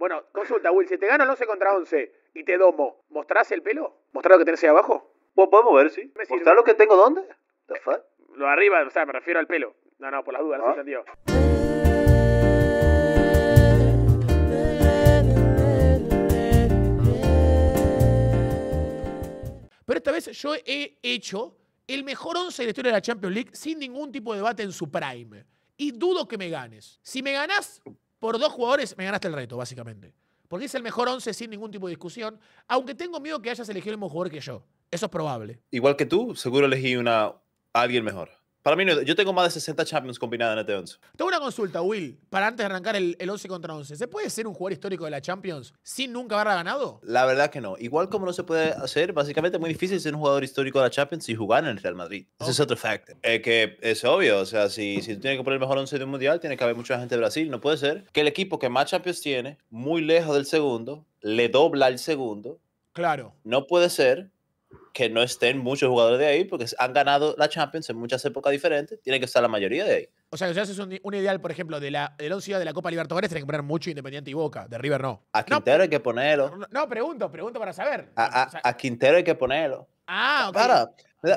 Bueno, consulta, Will, si te gano el 11 contra 11 y te domo, ¿mostrás el pelo? ¿Mostrás lo que tenés ahí abajo? Pues podemos ver, sí. ¿Mostrás lo que tengo dónde? The eh, fuck? Lo arriba, o sea, me refiero al pelo. No, no, por las dudas, no ah. se entendió. Pero esta vez yo he hecho el mejor 11 de la historia de la Champions League sin ningún tipo de debate en su prime. Y dudo que me ganes. Si me ganás, por dos jugadores me ganaste el reto, básicamente. Porque es el mejor 11 sin ningún tipo de discusión, aunque tengo miedo que hayas elegido el mismo jugador que yo. Eso es probable. Igual que tú, seguro elegí una, a alguien mejor. Para mí, yo tengo más de 60 Champions combinadas en este 11. Tengo una consulta, Will, para antes de arrancar el, el, 11 contra 11. ¿Se puede ser un jugador histórico de la Champions sin nunca haberla ganado? La verdad que no. Igual como no se puede hacer, básicamente es muy difícil ser un jugador histórico de la Champions sin jugar en el Real Madrid. Ese es otro factor. Es que es obvio, o sea, si, si tú tienes que poner el mejor 11 de un mundial, tiene que haber mucha gente de Brasil. No puede ser que el equipo que más Champions tiene, muy lejos del segundo, le dobla el segundo. Claro. No puede ser que no estén muchos jugadores de ahí, porque han ganado la Champions en muchas épocas diferentes, tiene que estar la mayoría de ahí. O sea, si haces un, un, ideal, por ejemplo, de la, del de la Copa Libertadores, tienen que poner mucho Independiente y Boca, de River no. A Quintero hay que ponerlo. No, pregunto, pregunto para saber. A, Quintero hay que ponerlo. Ah, Para,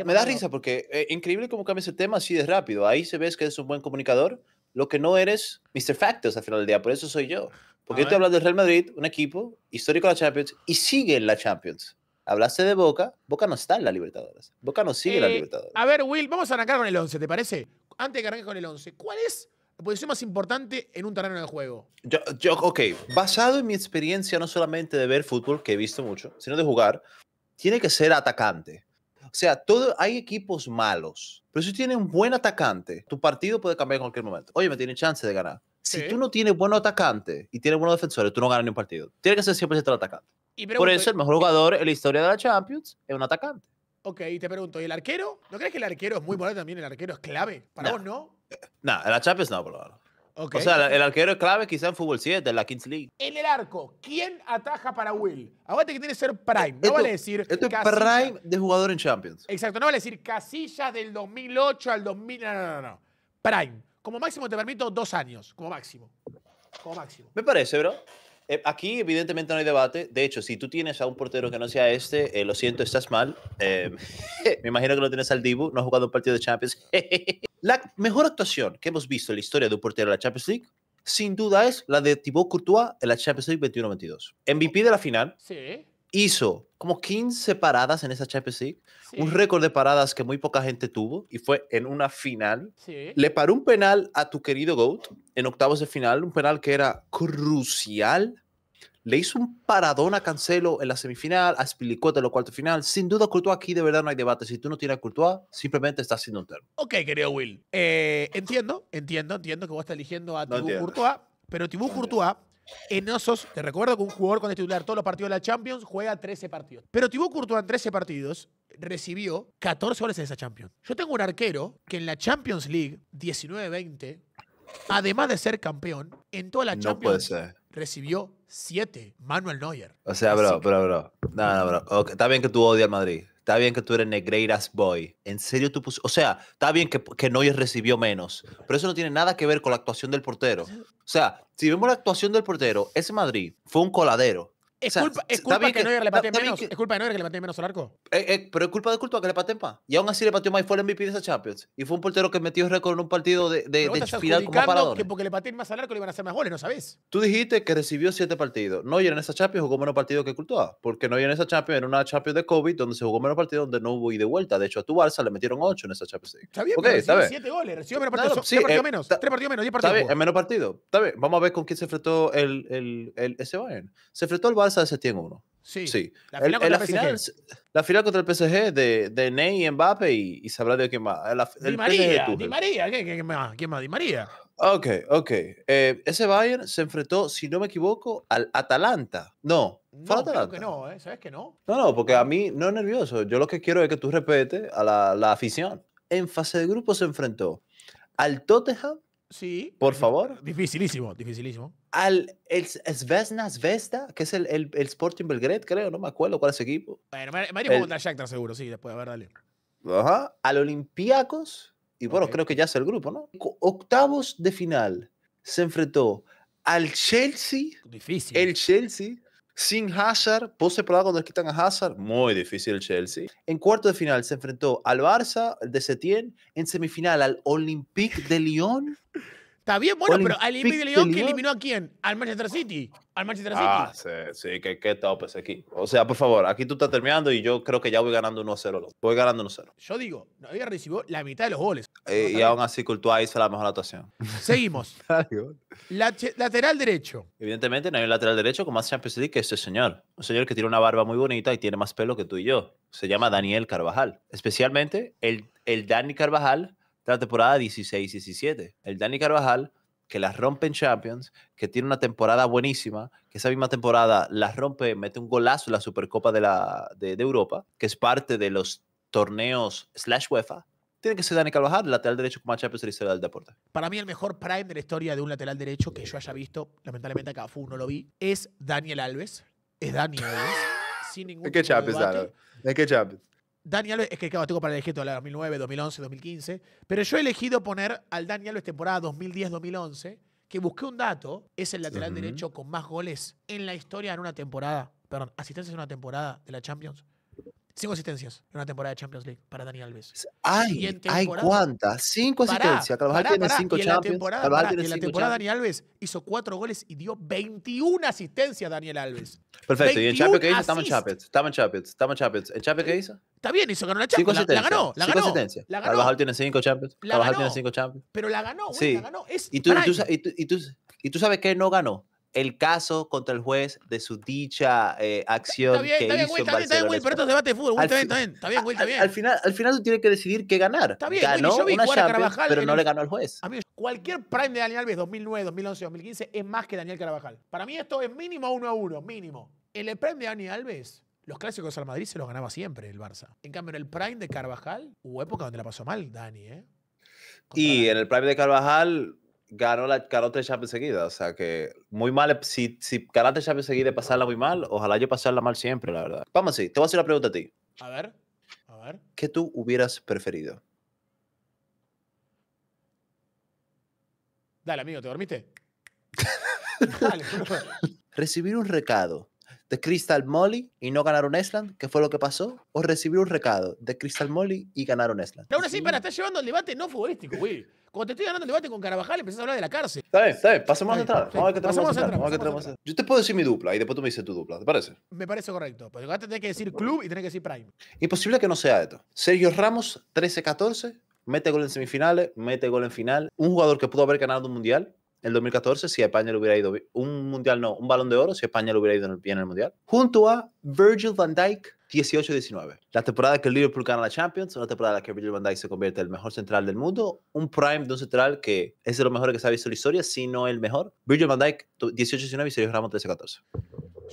me da, risa porque es eh, increíble cómo cambia ese tema así de rápido. Ahí se ves que eres un buen comunicador, lo que no eres Mr. Factos al final del día, por eso soy yo. Porque yo estoy hablando del Real Madrid, un equipo histórico de la Champions, y sigue en la Champions. Hablaste de Boca. Boca no está en la Libertadores. Boca no sigue en la eh, Libertadores. A ver, Will, vamos a arrancar con el 11, ¿te parece? Antes de que arranques con el 11, ¿cuál es la posición más importante en un terreno de juego? Yo, yo, ok, basado en mi experiencia no solamente de ver fútbol, que he visto mucho, sino de jugar, tiene que ser atacante. O sea, todo, hay equipos malos, pero si tienes un buen atacante, tu partido puede cambiar en cualquier momento. Oye, me tiene chance de ganar. Si tú no tienes buen atacante y tienes buenos defensores, tú no ganas ningún un partido. Tiene que ser siempre el atacante. Por eso el mejor jugador en la historia de la Champions es un atacante. Ok, y te pregunto, ¿y el arquero? ¿No crees que el arquero es muy bueno también? ¿El arquero es clave? ¿Para vos no? No, en la Champions no, por lo menos. O sea, el arquero es clave quizá en fútbol 7, en la Kings League. En el arco, ¿quién ataja para Will? Aguante que tiene que ser Prime. No vale decir. es Prime de jugador en Champions. Exacto, no vale decir casilla del 2008 al 2000. No, no, no, no. Prime. Como máximo te permito dos años, como máximo. Como máximo. Me parece, bro. Eh, aquí evidentemente no hay debate. De hecho, si tú tienes a un portero que no sea este, eh, lo siento, estás mal. Em, me imagino que lo tienes al Dibu, no ha jugado un partido de Champions. la mejor actuación que hemos visto en la historia de un portero de la Champions League, sin duda, es la de Thibaut Courtois en la Champions League 21-22. MVP de la final. Sí. Hizo como 15 paradas en esa Champions League, un récord de paradas que muy poca gente tuvo y fue en una final. Sí. Le paró un penal a tu querido Goat en octavos de final, un penal que era crucial le hizo un paradón a Cancelo en la semifinal, a Spilicueta en la cuarta final. Sin duda, Courtois aquí de verdad no hay debate. Si tú no tienes a Courtois, simplemente estás haciendo un termo. Ok, querido Will. Eh, entiendo, entiendo, entiendo que vos estás eligiendo a Courtois, pero Thibaut Courtois en eh, esos te recuerdo que un jugador con el titular todos los partidos de la Champions juega 13 partidos. Pero Thibaut Courtois en 13 partidos recibió 14 goles en esa Champions. Yo tengo un arquero que en la Champions League 19-20, además de ser campeón, en toda la Champions no puede ser recibió siete. Manuel Neuer. O sea, bro, bro, bro. No, no, bro. Está bien que tú odias al Madrid. Está bien que tú eres Negreiras Boy. En serio tú pusiste? O sea, está bien que, que Neuer recibió menos. Pero eso no tiene nada que ver con la actuación del portero. O sea, si vemos la actuación del portero, ese Madrid fue un coladero. Es, o sea, culpa, es culpa que, que Neuer le pateen menos. Que, es culpa de Neuer que le pateen menos al arco. Eh, eh, pero es culpa de culpa que le pateen más. Y aún así le pateó más y fue el MVP de esa Champions. Y fue un portero que metió récord en un partido de, de, de final como parador. que porque le pateen más al arco le iban a hacer más goles, ¿no sabes? Tú dijiste que recibió siete partidos. Neuer en esa Champions jugó menos partidos que Courtois. Porque Neuer en esa Champions era una Champions de COVID donde se jugó menos partidos, donde no hubo ida y vuelta. De hecho, a tu Barça le metieron ocho en esa Champions Está bien, okay, está bien. siete goles. Recibió menos partidos. Claro, sí, tres, eh, partidos menos, tres partidos menos. Diez partidos. Está bien, en menos partidos. Está bien. Vamos a ver con quién se enfrentó el, el, el, el ese Bayern. Se enfrentó el Barça casa de uno. Sí. sí. La, final, contra el PSG de, de Ney, Mbappe y, se habla de quién más. Di María, Di María, ¿qué, más? ¿quién más? Di María. Ok, ok. Eh, ese Bayern se enfrentó, si no me equivoco, al Atalanta. No, no Atalanta. no, ¿eh? ¿sabes que no? No, no, porque a mí no es nervioso. Yo lo que quiero es que tú respetes a la, la afición. En fase de grupo se enfrentó al Tottenham Sí. Por favor. Dificilísimo, dificilísimo. Al el, Svesna Svesta, que es el, Sporting Belgrade, creo, no me acuerdo cuál es el equipo. Bueno, Mario contra Shakhtar seguro, sí, después, a ver, dale. Ajá. Al Olympiacos, y bueno, creo que ya es el grupo, ¿no? Octavos de final se enfrentó al Chelsea. Difícil. El Chelsea sin Hazard, pose separar cuando le quitan a Hazard? Muy difícil Chelsea. En cuarto de final se enfrentó al Barça de Setién, en semifinal al Olympique de Lyon Está bien, bueno, pero Olympique de Lyon que eliminó a quién? Al Manchester City. Al Manchester ah, City. Ah, sí, sí, que, qué top aquí. O sea, por favor, aquí tú estás terminando y yo creo que ya voy ganando 1-0. Voy ganando 1-0. Yo digo, no había recibido la mitad de los goles. Eh, y aún así Courtois hizo la mejor actuación. Seguimos. lateral derecho. Evidentemente no hay un lateral derecho con más Champions League que este señor. Un señor que tiene una barba muy bonita y tiene más pelo que tú y yo. Se llama Daniel Carvajal. Especialmente el, el Dani Carvajal de la temporada 16-17. El Dani Carvajal, que las rompe en Champions, que tiene una temporada buenísima, que esa misma temporada las rompe, mete un golazo en la Supercopa de, la, de, Europa, que es parte de los torneos slash UEFA, tiene que ser Dani Carvajal, lateral derecho con más Champions de la historia del deporte. Para mí el mejor prime de la historia de un lateral derecho que yo haya visto, lamentablemente acá fue, no lo vi, es Daniel Alves. Es Daniel Alves. sin ningún ¿En qué Champions, ¿En qué Champions? Daniel Alves, es que claro, tengo para ejército de la 2009, 2011, 2015, pero yo he elegido poner al Daniel Alves temporada 2010-2011, que busqué un dato, es el lateral derecho con más goles en la historia en una temporada, perdón, asistencias en una temporada de la Champions. Cinco asistencias en una temporada de Champions League para Daniel Alves. Ay, hay cuántas. Cinco asistencias. Carvajal tiene cinco Champions. en la temporada Daniel Alves hizo cuatro goles y dio 21 asistencias Daniel Alves. Perfecto. ¿Y en Champions qué hizo? Estamos en Champions. Estamos en Champions. Estamos en Champions. ¿En Champions qué hizo? Está bien, hizo, ganó la Champions. la, ganó. La ganó. asistencias. Carvajal tiene cinco Champions. La Carvajal tiene cinco Champions. Pero la ganó, güey. Sí. La ganó. ¿Y, tú, y, tú, sabes que no ganó? el caso contra el juez de su dicha eh, acción. que hizo está bien, está bien, pero esto es debate de fútbol. está, bien, está bien, Al, final, al final tú tienes que decidir qué ganar. Está bien, ganó una Champions, pero no le ganó al juez. cualquier prime de Daniel Alves 2009, 2011, 2015 es más que Daniel Carvajal. Para mí esto es mínimo uno a uno, mínimo. el prime de Daniel Alves, los clásicos al Madrid se los ganaba siempre el Barça. En cambio, en el prime de Carvajal hubo época donde la pasó mal Dani, ¿eh? y en el prime de Carvajal ganó, la, carota tres enseguida, O sea que muy mal. Si, si ya Champions pasarla muy mal, ojalá yo pasarla mal siempre, la verdad. Vamos así, te voy a hacer la pregunta a ti. A ver, a ver. ¿Qué tú hubieras preferido? Dale, amigo, ¿te dormiste? Dale, Recibir un recado de Crystal Molly y no ganar ganaron Esland, ¿Qué fue lo que pasó, o recibir un recado de Crystal Molly y ganaron Esland. No, ahora sí, para, estás llevando el debate no futbolístico, güey. Cuando te estoy ganando el debate con Carabajal, empezás a hablar de la cárcel. Está bien, está bien. Pasemos está bien, atrás. Vamos a ver qué tenemos que Vamos a Yo te puedo decir mi dupla y después tú me dices tu dupla. ¿Te parece? Me parece correcto. Porque acá tenés que decir club y tenés que decir prime. Imposible que no sea esto. Sergio Ramos, 13-14. Mete gol en semifinales, mete gol en final. Un jugador que pudo haber ganado un mundial, el 2014 si a España le hubiera ido bien. un mundial no, un balón de oro si a España le hubiera ido bien en el mundial. Junto a Virgil van Dijk, 18-19. La temporada que el Liverpool gana la Champions, una temporada en la que Virgil van Dijk se convierte en el mejor central del mundo, un prime de un central que es de los mejores que se ha visto en la historia, si no el mejor. Virgil van Dijk 18-19 y Sergio Ramos 13-14.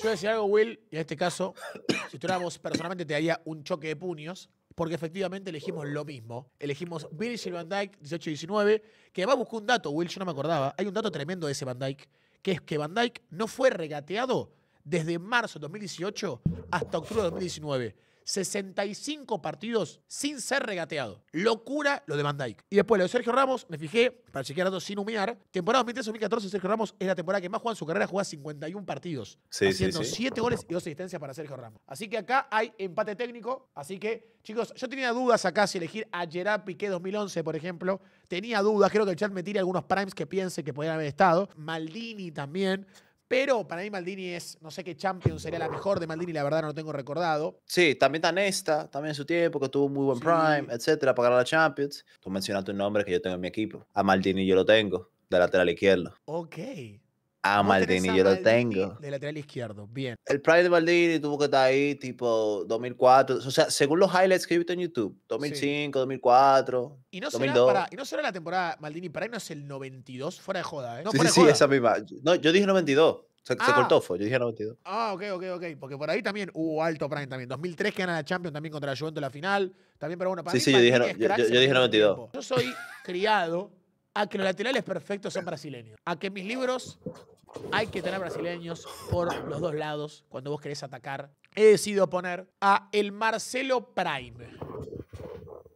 Yo decía algo, Will, y en este caso, si tuviéramos personalmente te daría un choque de puños, porque efectivamente elegimos lo mismo. Elegimos Virgil van Dijk 18-19, que además buscó un dato, Will, yo no me acordaba. Hay un dato tremendo de ese van Dijk, que es que van Dijk no fue regateado desde marzo de 2018 hasta octubre de 2019. 65 partidos sin ser regateado. Locura lo de Van Dyke. Y después lo de Sergio Ramos, me fijé, para chequear datos sin humear, temporada 2013-2014, Sergio Ramos es la temporada que más juega en su carrera, juega 51 partidos, haciendo 7 goles y 2 asistencias para Sergio Ramos. Así que acá hay empate técnico, así que, chicos, yo tenía dudas acá si elegir a Gerard Piqué 2011, por ejemplo, tenía dudas, creo que el chat me tire algunos primes que piense que podrían haber estado, Maldini también, pero para mí Maldini es, no sé qué Champions sería la mejor de Maldini, la verdad no lo tengo recordado. Sí, también tan esta, también en su tiempo, que tuvo muy buen prime, etcétera, para ganar la Champions. Tú mencionaste un nombre que yo tengo en mi equipo. A Maldini yo lo tengo, de lateral izquierdo. Ok. Ah, Maldini, yo lo tengo. De lateral izquierdo, bien. El Pride de Maldini tuvo que estar ahí tipo 2004, o sea, según los highlights que he visto en YouTube, 2005, 2004, ¿Y no 2002. y no será la temporada Maldini para Pride, no es el 92, fuera de joda, ¿eh? sí, sí, esa misma. No, yo dije 92. Se, ah. cortó, Yo dije 92. Ah, ok, ok, ok. Porque por ahí también hubo alto Prime también. 2003 que gana la Champions también contra la Juventus en la final. También, pero bueno, para Sí, sí, yo, yo dije 92. Yo soy criado a que los laterales perfectos son brasileños, a que en mis libros hay que tener brasileños por los dos lados cuando vos querés atacar. He decidido poner a el Marcelo Prime,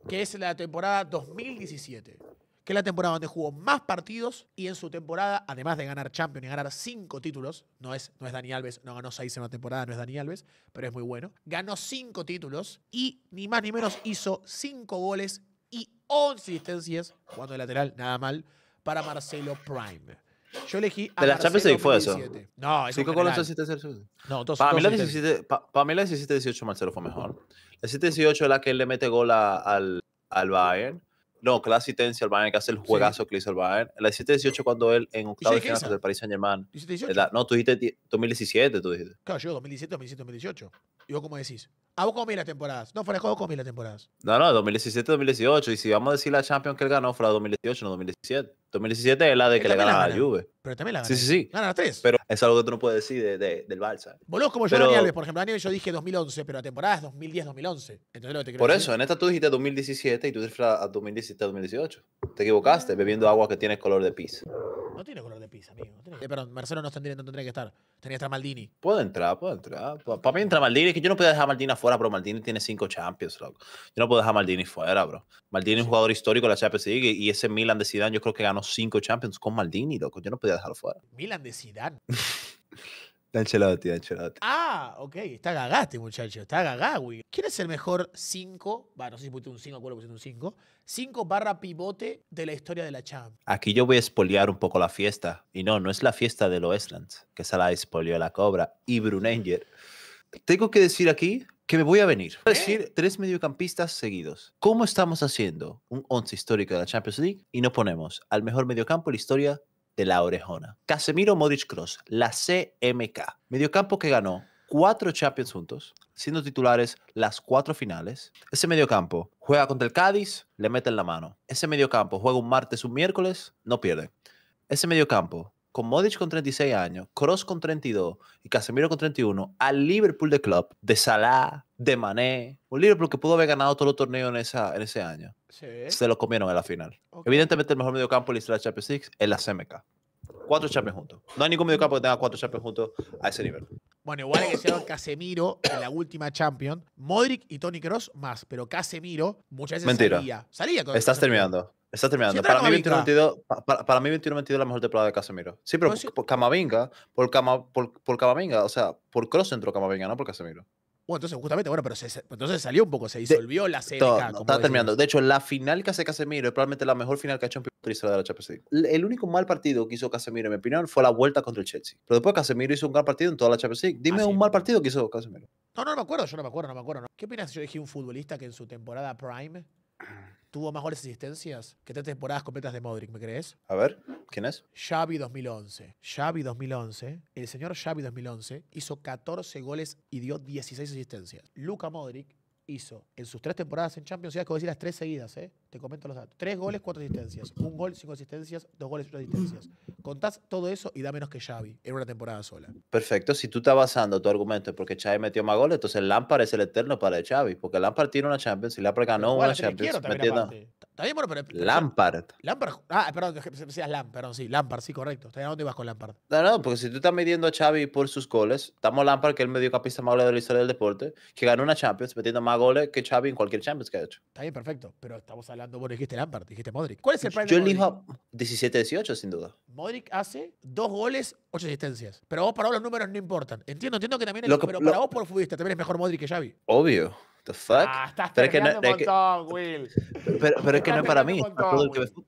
que es la temporada 2017 que es la temporada donde jugó más partidos y en su temporada, además de ganar Champions y ganar cinco títulos, no es, no es Dani Alves, no ganó seis en una temporada, no es Dani Alves, pero es muy bueno, ganó cinco títulos y ni más ni menos hizo cinco goles y 11 asistencias, jugando de lateral, nada mal, para Marcelo Prime. Yo elegí a De las Champions League fue eso. No, eso con No, dos, para, mí la 17, para 18 Marcelo fue mejor. La 17-18 es la que él le mete gol a, al, Bayern. No, que la asistencia al Bayern, que hace el juegazo sí. que hizo el Bayern. La 17-18 cuando él en octavo de final del Paris Saint-Germain. No, tú dijiste 2017, tú dijiste. Claro, yo 2017, 2017, 2018. ¿Y vos cómo decís? A vos las temporadas. No, fue vos juego comí las temporadas. No, no, 2017, 2018. Y si vamos a decir la Champions que él ganó, fue la 2018, no 2017. 2017 es la de que le ganaba la Juve. Pero también la gana. Sí, sí, sí. Gana las tres. Pero es algo que tú no puedes decir del Balsa. Voló como yo, Daniel, por ejemplo. yo dije 2011, pero la temporada es 2010-2011. Por eso, en esta tú dijiste 2017 y tú dijiste 2017-2018. Te equivocaste bebiendo agua que tiene color de pizza. No tiene color de pizza, amigo. perdón, Marcelo no, tendría, tendría que estar. Tenía que estar Maldini. Puede entrar, puede entrar. Para mí entra Maldini, es que yo no puedo dejar Maldini afuera, pero Maldini tiene cinco Champions, loco. Yo no puedo dejar Maldini fuera, bro. Maldini es jugador histórico de la Champions League y ese Milan de Zidane yo creo que ganó cinco Champions con Maldini, loco. Yo no podía dejarlo fuera. Milan de Zidane. Ancelotti, Ancelotti. Ah, ok. Está gagaste, muchacho. Está gagá, güey. ¿Quién es el mejor 5? Va, no sé si pusiste un 5, acuerdo que pusiste un 5. 5 barra pivote de la historia de la Champions. Aquí yo voy a espolear un poco la fiesta. Y no, no es la fiesta de los Westlands, que se la espolió la cobra y Brunenger. Tengo que decir aquí que me voy a venir. Voy a decir tres mediocampistas seguidos. ¿Cómo estamos haciendo un once histórico de la Champions League y no ponemos al mejor mediocampo de la historia de la orejona? Casemiro Modric Cross, la CMK. Mediocampo que ganó cuatro Champions juntos, siendo titulares las cuatro finales. Ese mediocampo juega contra el Cádiz, le meten la mano. Ese mediocampo juega un martes, un miércoles, no pierde. Ese mediocampo con Modric con 36 años, Cross con 32 y Casemiro con 31, al Liverpool de Club, de Salah, de Mané, un Liverpool que pudo haber ganado todos los torneos en, ese año. Se lo comieron en la final. Evidentemente, el mejor mediocampo de la de Champions League es la CMK. Cuatro Champions juntos. No hay ningún mediocampo que tenga cuatro Champions juntos a ese nivel. Bueno, igual que sea Casemiro en la última Champions, Modric y Tony Cross más, pero Casemiro muchas veces Mentira. salía. Estás terminando. Está terminando. Para mí, 21, 22, es la mejor temporada de Casemiro. Sí, pero por, Camavinga, por, por, Camavinga, o sea, por Cross entró Camavinga, no por Casemiro. Bueno, entonces justamente, bueno, pero pues, entonces salió un poco, se disolvió la cerca. está terminando. De hecho, la final que hace Casemiro es probablemente la mejor final que ha hecho en Pistola de la Champions League. El único mal partido que hizo Casemiro, en mi opinión, fue la vuelta contra el Chelsea. Pero después Casemiro hizo un gran partido en toda la Champions League. Dime ah, un mal partido que hizo Casemiro. No, no, me acuerdo, yo no me acuerdo, no me acuerdo. ¿Qué opinas si yo dije un futbolista que en su temporada prime tuvo más goles asistencias que tres temporadas completas de Modric, ¿me crees? A ver, ¿quién es? Xavi 2011. Xavi 2011, el señor Xavi 2011 hizo 14 goles y dio 16 asistencias. Luca Modric hizo en sus tres temporadas en Champions, ya decir las tres seguidas, ¿eh? Te comento los datos. Tres goles, cuatro asistencias. Un gol, cinco asistencias. Dos goles, ocho asistencias. Contás todo eso y da menos que Xavi en una temporada sola. Perfecto. Si tú estás basando tu argumento porque Xavi metió más goles, entonces Lampard es el eterno para Xavi. Porque Lampard tiene una Champions y Lampard ganó una Champions. Está bien, pero... Lampard. Lampard. Ah, perdón, decías Lampard. sí. Lampard, sí, correcto. ¿A dónde ibas con Lampard? No, no, porque si tú estás midiendo a Xavi por sus goles, estamos Lampard, que es el capista más goleador de la historia del deporte, que ganó una Champions metiendo más goles que Xavi en cualquier Champions que ha hecho. Está bien, perfecto. Pero estamos hablando cuando vos dijiste Lampard, dijiste Modric. ¿Cuál es el plan Yo le elijo 17-18, sin duda. Modric hace dos goles, ocho asistencias. Pero vos para vos los números no importan. Entiendo, entiendo que también. Es, lo pero para vos por futbolista también es mejor Modric que Xavi. Obvio. The fuck? Ah, estás pero es que no, un Will. Pero, es que no es para mí. no,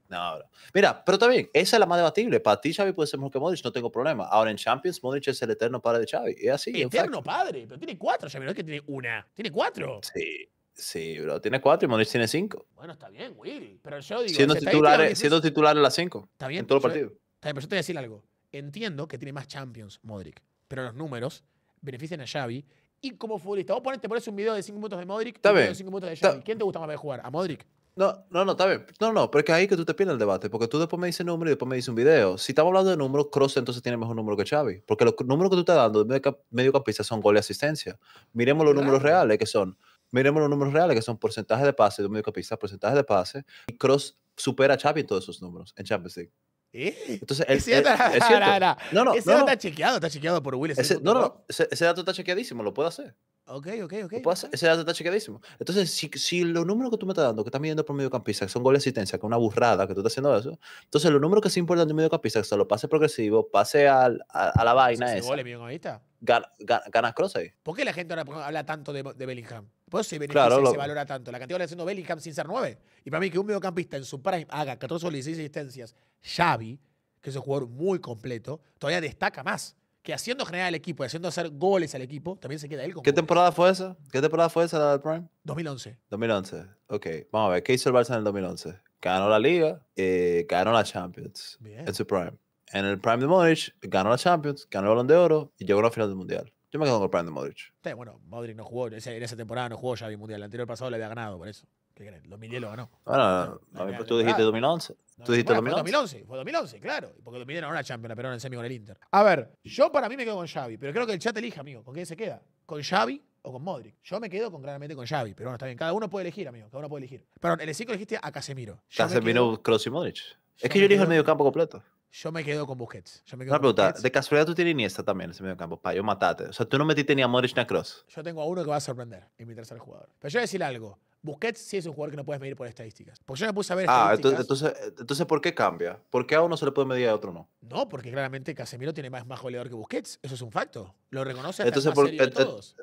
no, Mira, pero también, esa es la más debatible. Para ti, Xavi puede ser mejor que Modric, no tengo problema. Ahora en Champions, Modric es el eterno padre de Xavi. Es así. Eterno padre, pero tiene cuatro, Xavi, no es que tiene una. Tiene cuatro. Sí. Sí, bro, tiene cuatro y Modric tiene cinco. Bueno, está bien, Will. Pero yo digo. Siendo, titular, eh, siendo titular las cinco. Está bien. En todo el partido. Está bien, pero yo te voy a decir algo. Entiendo que tiene más Champions Modric, pero los números benefician a Xavi. Y como futbolista, vos por pones un video de 5 minutos de Modric está y un video de cinco minutos de Xavi. ¿Quién te gusta más ver jugar? ¿A Modric? No, no, no, está bien. No, no, pero es que ahí que tú te pierdes el debate, porque tú después me dices número y después me dices un video. Si estamos hablando de números, Cross entonces tiene mejor número que Xavi, porque los números que tú estás dando de medio medio son gol y asistencia. Miremos los números reales que son Miremos los números reales, que son porcentaje de pase de un mediocampista, porcentaje de pase. Y Cross supera a Xavi en todos esos números en Champions League. ¿Eh? Entonces, el, ¿Es, cierto? No, no, ese dato está chequeado, está chequeado por Will. no, no, ese, ese, dato está chequeadísimo, lo puede hacer. Ok, ok, ok. Ese dato está detalle Entonces, si, si, los números que tú me estás dando, que estás midiendo por mediocampista, que son goles de asistencia, que es una burrada, que tú estás haciendo eso, entonces los números que se importan de un mediocampista, que se lo pase progresivo, pase a, la vaina esa. mediocampista. Ganas gana, cross ahí. ¿Por qué la gente ahora habla tanto de, de Bellingham? Por eso se se valora tanto. La cantidad de haciendo Bellingham sin ser 9. Y para mí que un mediocampista en su prime haga 14 goles y 6 asistencias, Xavi, que es un jugador muy completo, todavía destaca más que haciendo generar el equipo y haciendo hacer goles al equipo, también se queda él con ¿Qué temporada fue esa? ¿Qué temporada fue esa del Prime? 2011. 2011, ok. Vamos a ver, ¿qué hizo el Barça en el 2011? Ganó la Liga, eh, ganó la Champions en su Prime. En el Prime de Modric, ganó la Champions, ganó el Balón de Oro y llegó a la final del Mundial. Yo me quedo con el Prime de Modric. bueno, Modric no jugó, en esa temporada no jugó ya el Mundial. El anterior pasado le había ganado por eso. ¿Qué El 2010 lo ganó. Bueno, pues, no, tú dijiste 2011. tú dijiste 2011. Fue 2011. Fue 2011, claro. Porque 2010 no era una Champions, pero era en semi con el Inter. A ver, yo para mí me quedo con Xavi, pero creo que el chat elija, amigo. ¿Con quién se queda? ¿Con Xavi o con Modric? Yo me quedo claramente con Xavi, pero bueno, está bien. Cada uno puede elegir, amigo. Cada uno puede elegir. Perdón, el cinco elegiste a Casemiro. Casemiro, Kroos y Modric. Es que yo elijo el medio campo completo. Yo me quedo con Busquets. Yo me quedo una pregunta, de casualidad tú tienes Iniesta también en ese medio campo, pa, yo matate. O sea, tú no metiste ni a Modric ni a Cross. Yo tengo a uno que va a sorprender, en mi tercer jugador. Pero yo voy a decir algo. Busquets sí es un jugador que no puedes medir por estadísticas. Porque yo no puse a ver Ah, entonces, entonces, ¿por qué cambia? ¿Por qué a uno se le puede medir y a otro no? No, porque claramente Casemiro tiene más, goleador que Busquets. Eso es un facto. Lo reconoce hasta entonces, eh, todos.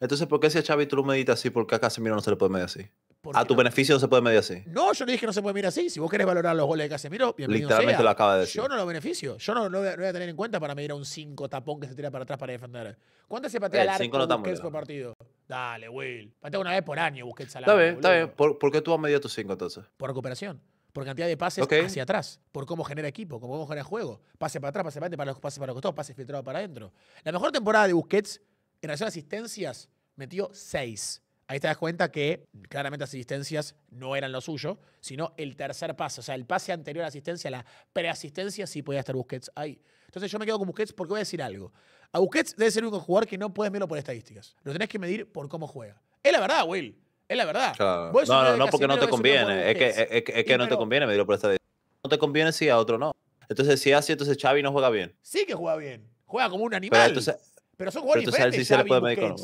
Entonces, ¿por qué si a Xavi tú lo meditas así? ¿Por qué a Casemiro no se le puede medir así? A tu beneficio no se puede medir así. No, yo no dije que no se puede medir así. Si vos querés valorar los goles de Casemiro, bienvenido Literalmente lo acaba de decir. Yo no lo beneficio. Yo no lo voy, a tener en cuenta para medir a un cinco tapón que se tira para atrás para defender. ¿Cuántas se patea eh, el, Dale, Will. Patea una vez por año Busquets al Está bien, está bien. ¿Por, qué tú has medido tus cinco entonces? Por recuperación. Por cantidad de pases hacia atrás. Por cómo genera equipo, como cómo genera juego. Pase para atrás, pase para adelante, pase para los costados, pase filtrado para adentro. La mejor temporada de Busquets en relación a asistencias metió seis. Ahí te das cuenta que claramente asistencias no eran lo suyo, sino el tercer pase. O sea, el pase anterior a la asistencia, la preasistencia, sí podía estar Busquets ahí. Entonces yo me quedo con Busquets porque voy a decir algo. A Busquets debe ser un jugador que no puedes verlo por estadísticas. Lo tenés que medir por cómo juega. Es la verdad, Will. Es la verdad. No, no, no, porque no te conviene. Es que, es, que no te conviene medirlo por estadísticas. No te conviene si a otro no. Entonces, si así, entonces Xavi no juega bien. Sí que juega bien. Juega como un animal. Pero, son jugadores entonces, se le puede medir con...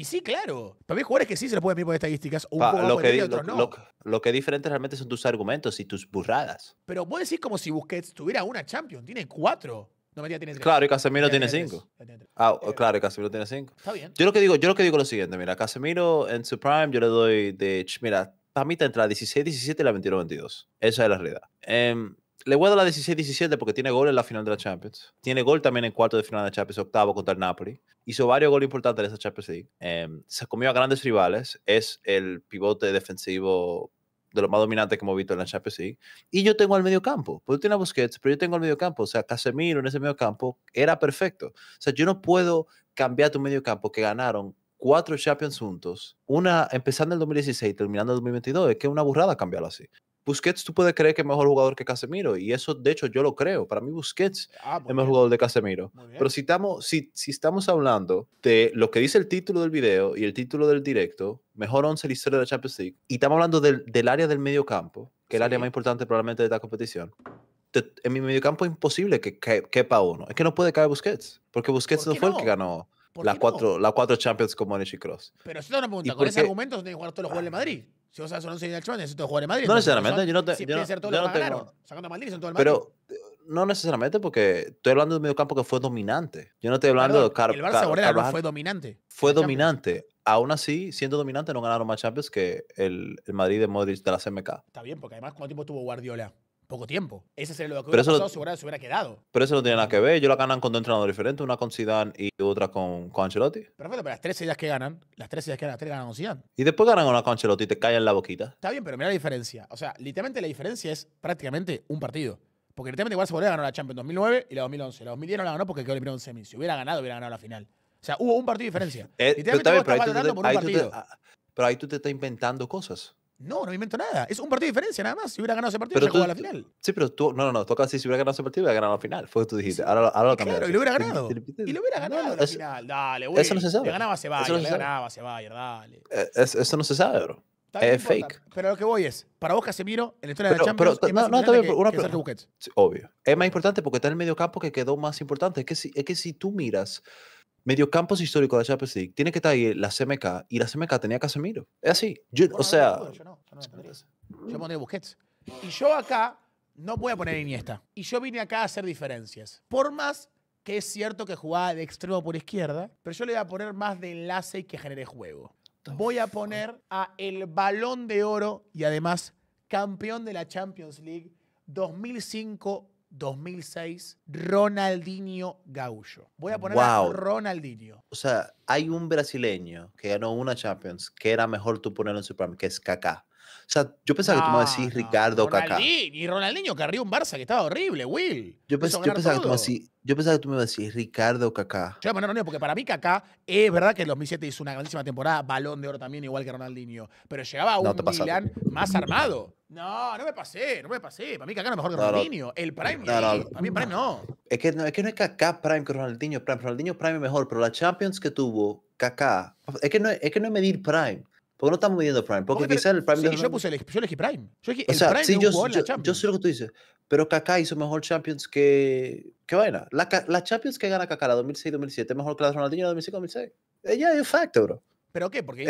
Y sí, claro. Para mí, jugadores que sí se lo puede mirar por estadísticas. lo, que, lo, que es diferente realmente son tus argumentos y tus burradas. Pero vos decís como si Busquets tuviera una Champion. Tiene cuatro. No, Claro, y Casemiro tiene, cinco. ah, eh, claro, y Casemiro tiene cinco. Está bien. Yo lo que digo, yo lo que digo es lo siguiente. Mira, Casemiro en su prime yo le doy de... Mira, a mí te entra 16, 17 y la 21, 22. Esa es la realidad. Eh le voy a dar la 16-17 porque tiene gol en la final de la Champions. Tiene gol también en cuarto de final de la Champions, octavo contra el Napoli. Hizo varios goles importantes en esa Champions League. Em, se comió a grandes rivales. Es el pivote defensivo de los más dominantes que hemos visto en la Champions League. Y yo tengo al medio campo. Pues tiene a Busquets, pero yo tengo al medio campo. O sea, Casemiro en ese medio campo era perfecto. O sea, yo no puedo cambiar tu medio campo que ganaron cuatro Champions juntos, una empezando en el 2016, y terminando el 2022. Es que es una burrada cambiarlo así. Busquets, tú puedes creer que es mejor jugador que Casemiro, y eso, de hecho, yo lo creo. Para mí, Busquets ah, es mejor jugador de Casemiro. Pero si estamos, si, si estamos hablando de lo que dice el título del video y el título del directo, mejor 11 de de la Champions League, y estamos hablando del, área del medio campo, que es el área más importante probablemente de esta competición, en mi mediocampo es imposible que, quepa uno. Es que no puede caer Busquets, porque Busquets no fue el que ganó las cuatro, cuatro Champions con y Cross. Pero eso es una pregunta. ¿Con ese argumento no jugar todos los jugadores de ah. Madrid? Si vos solo necesito jugar en Madrid. No necesariamente, yo no, te, si yo Sacando a Madrid, son Pero no necesariamente, porque estoy hablando de un medio campo que fue dominante. Yo no estoy hablando de Carlos. El Barça Car fue dominante. Fue dominante. Aún así, siendo dominante, no ganaron más Champions que el, el Madrid de Modric de la CMK. Está bien, porque además, ¿cuánto tiempo tuvo Guardiola? poco tiempo. Ese sería lo que hubiera pasado se hubiera quedado. Pero eso no tiene nada que ver. yo la ganan con dos entrenadores diferentes, una con Zidane y otra con, con Ancelotti. Perfecto, pero las tres ideas que ganan, las tres ideas que ganan, las tres ganan con Zidane. Y después ganan una con Ancelotti y te callan la boquita. Está bien, pero mira la diferencia. O sea, literalmente la diferencia es prácticamente un partido. Porque literalmente igual se volvió a ganar la Champions 2009 y la 2011. La 2010 no la ganó porque quedó primero en semis. Si hubiera ganado, hubiera ganado la final. O sea, hubo un partido de diferencia. Eh, literalmente por partido. Ah, pero ahí tú te estás inventando cosas. No, no me invento nada. Es un partido de diferencia nada más. Si hubiera ganado ese partido, se hubiera jugado a la final. Sí, pero tú, no, no, no. Toca si hubiera ganado ese partido, hubiera ganado la final. Fue lo que tú dijiste. Ahora, ahora lo cambiaste. Claro, y lo hubiera ganado. Y lo hubiera ganado la final. Dale, güey. Eso no se sabe. Le ganaba a Ceballos, le ganaba a Ceballos, dale. Eh, eso, no se sabe, bro. es fake. Pero lo que voy es, para vos miro, en la historia de la Champions, no, es más no, importante bien, que, una, que Sergio Obvio. Es más importante porque está en el medio campo que quedó más importante. Es que es que si tú miras Mediocampos histórico de Champions Tiene que estar ahí la CMK y la CMK tenía Casemiro. Es así. Yo, o sea. yo no, yo no Busquets. Y yo acá no voy a poner Iniesta. Y yo vine acá a hacer diferencias. Por más que es cierto que jugaba de extremo por izquierda, pero yo le voy a poner más de enlace y que genere juego. Voy a poner a el balón de oro y además campeón de la Champions League 2005 2006, Ronaldinho Gaúcho. Voy a poner a Ronaldinho. O sea, hay un brasileño que ganó una Champions que era mejor tú ponerlo en su que es Kaká. O sea, yo pensaba que tú me decís Ricardo o Kaká. Y Ronaldinho que arriba un Barça que estaba horrible, Will. Yo, pensaba, que tú me decís, Ricardo Cacá. Kaká. Yo, bueno, no, no, porque para mí Kaká es verdad que en 2007 hizo una grandísima temporada, balón de oro también, igual que Ronaldinho. Pero llegaba a un no, Milan más armado. No, no me pasé, no me pasé. Para mí Kaká no es mejor que Ronaldinho. El Prime, para mí Prime no. Es que no es, que no es Kaká Prime que Ronaldinho Prime. Ronaldinho Prime es mejor, pero la Champions que tuvo Kaká, es que no es que no es medir Prime. Porque no estamos midiendo Prime. Porque quizás el Prime. yo, puse el, yo elegí Prime. Yo elegí o sea, el Prime yo, sé lo que tú dices. Pero Kaká hizo mejor Champions que. ¿Qué vaina? La, la Champions que gana Kaká, la 2006-2007, mejor que la de Ronaldinho la 2005-2006. Eh, ya, yeah, es facto, bro. ¿Pero qué? Porque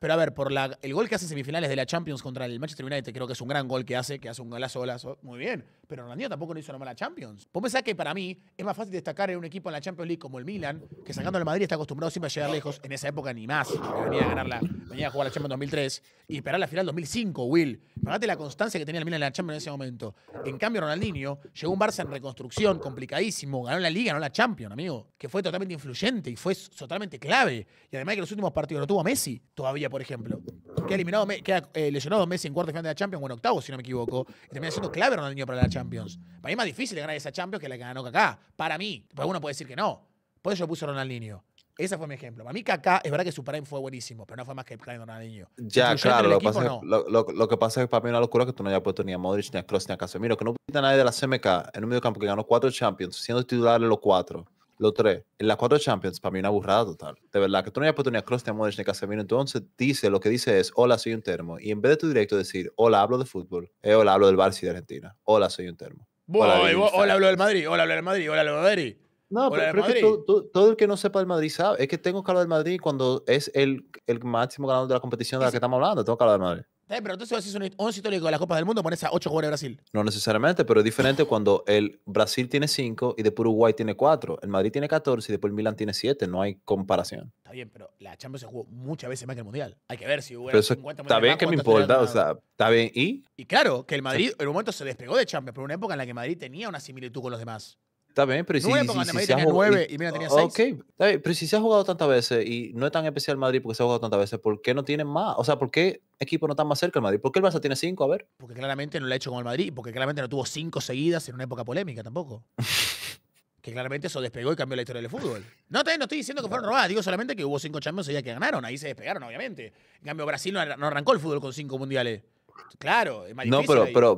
pero a ver, por la, el gol que hace en semifinales de la Champions contra el Manchester United, creo que es un gran gol que hace, que hace un golazo, olas, Muy bien. Pero Ronaldinho tampoco no hizo una mala Champions. Vos pensás que para mí es más fácil destacar en un equipo en la Champions League como el Milan, que sacando al Madrid está acostumbrado siempre a llegar lejos. En esa época ni más. Venía a venía a jugar la Champions 2003 y esperar la final 2005, Will. Imagínate la constancia que tenía el Milan en la Champions en ese momento. En cambio, Ronaldinho llegó un Barça en reconstrucción, complicadísimo, ganó la Liga, ganó la Champions, amigo, que fue totalmente influyente y fue totalmente clave. Y además que los últimos partidos lo tuvo Messi todavía, por ejemplo. Que eliminado, que eh, lesionado Messi en cuarto final de la Champions, o en octavo, si no me equivoco. Y termina siendo clave Ronaldinho para la Champions. Para mí es más difícil ganar esa Champions que la que ganó Kaká. Para mí. Para uno puede decir que no. Por eso yo puse Ronaldinho. Ese fue mi ejemplo. Para mí, Kaká, es verdad que su prime fue buenísimo, pero no fue más que el prime de niño Ya, claro. Lo, lo, que pasa es que para mí es una locura que tú no hayas puesto ni a Modric, ni a Kroos, ni a Casemiro. Que no pusiste a nadie de la CMK en un mediocampo que ganó cuatro Champions, siendo titular en los cuatro, los tres. En las cuatro Champions, para mí una burrada total. De verdad, que tú no hayas puesto ni a Kroos, ni a Modric, ni a Casemiro. Entonces, dice, lo que dice es, hola, soy un termo. Y en vez de tu directo decir, hola, hablo de fútbol, eh, hola, hablo del Barça y de Argentina. Hola, soy un termo. hola, hola, hablo del Madrid, hola, hablo del Madrid, hola, hablo del Madrid. No, pero es que todo, el que no sepa del Madrid sabe. Es que tengo que del Madrid cuando es el, máximo ganador de la competición de la que estamos hablando. Tengo que del Madrid. Sí, eh, pero entonces si es un 11 histórico de las Copas del Mundo, pones a 8 jugadores de Brasil. No necesariamente, pero es diferente cuando el Brasil tiene 5 y después Uruguay tiene 4. El Madrid tiene 14 y después el Milan tiene 7. No hay comparación. Está bien, pero la Champions se jugó muchas veces más que el Mundial. Hay que ver si hubo pero Está bien que me importa, o sea, está bien. ¿Y? Y claro, que el Madrid en un momento se despegó de Champions, pero una época en la que Madrid tenía una similitud con los demás. Está bien, pero si, pero si se ha jugado tantas veces y no es tan especial Madrid porque se ha jugado tantas veces, ¿por qué no tienen más? O sea, ¿por qué equipo no está más cerca el Madrid? ¿Por qué el Barça tiene cinco? A ver. Porque claramente no lo ha hecho con el Madrid, porque claramente no tuvo cinco seguidas en una época polémica tampoco. que claramente eso despegó y cambió la historia del fútbol. No, te, no estoy diciendo que fueron robadas, digo solamente que hubo cinco champions y ya que ganaron, ahí se despegaron, obviamente. En cambio, Brasil no arrancó el fútbol con cinco mundiales. Claro, No, pero, pero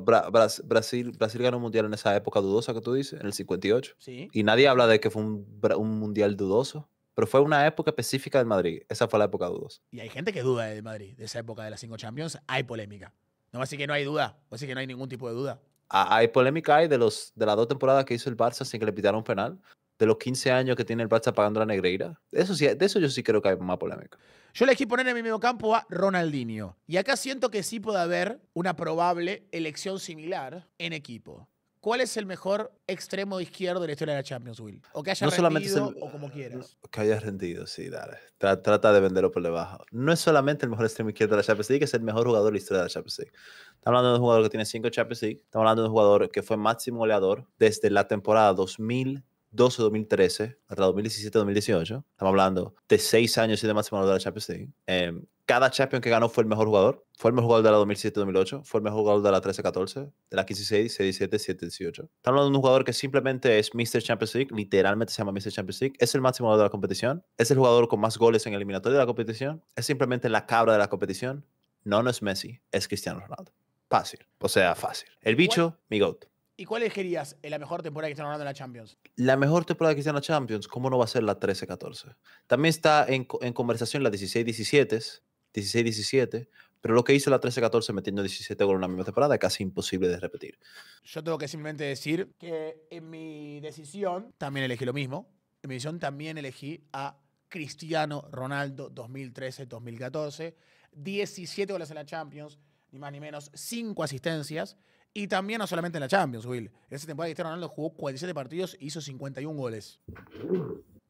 Brasil, Brasil ganó un mundial en esa época dudosa que tú dices, en el 58. Y nadie habla de que fue un, mundial dudoso. Pero fue una época específica del Madrid. Esa fue la época dudosa. Y hay gente que duda de Madrid, de esa época de las cinco Champions. Hay polémica. No, así que no hay duda. Así que no hay ningún tipo de duda. Ah, hay polémica hay de, los, de las dos temporadas que hizo el Barça sin que le pitaran un penal de los 15 años que tiene el Barça pagando la Negreira. Eso de eso yo sí creo que hay más polémica. Yo elegí poner en mi mismo campo a Ronaldinho. Y acá siento que sí puede haber una probable elección similar en equipo. ¿Cuál es el mejor extremo izquierdo de la historia de la Champions, Will? O que haya rendido o como quieras. Que haya rendido, sí, dale. trata de venderlo por debajo. No es solamente el mejor extremo izquierdo de la Champions League, es el mejor jugador de la historia de la Champions League. Estamos hablando de un jugador que tiene 5 Champions League. Estamos hablando de un jugador que fue máximo goleador desde la temporada 2000 12 2013 hasta 2017-2018, estamos hablando de seis años y máximo valor de la Champions League. Em, cada champion que ganó fue el mejor jugador. Fue el mejor jugador de la 2007-2008, fue el mejor jugador de la 13-14, de la 15-16, 17 7-18. Estamos hablando de un jugador que simplemente es Mr. Champions League, literalmente se llama Mr. Champions League, es el máximo jugador de la competición, es el jugador con más goles en el eliminatorio de la competición, es simplemente la cabra de la competición. No, no es Messi, es Cristiano Ronaldo. Fácil, o sea, fácil. El bicho, mi goat. ¿Y cuál elegirías en la mejor temporada que están hablando en la Champions? La mejor temporada que están en la Champions, ¿cómo no va a ser la 13-14? También está en, conversación la 16-17, 16-17, pero lo que hizo la 13-14 metiendo 17 goles en la misma temporada es casi imposible de repetir. Yo tengo que simplemente decir que en mi decisión también elegí lo mismo. En mi decisión también elegí a Cristiano Ronaldo 2013-2014, 17 goles en la Champions, ni más ni menos, 5 asistencias. Y también no solamente en la Champions, Will. Esa temporada Cristiano Ronaldo jugó 47 partidos e hizo 51 goles.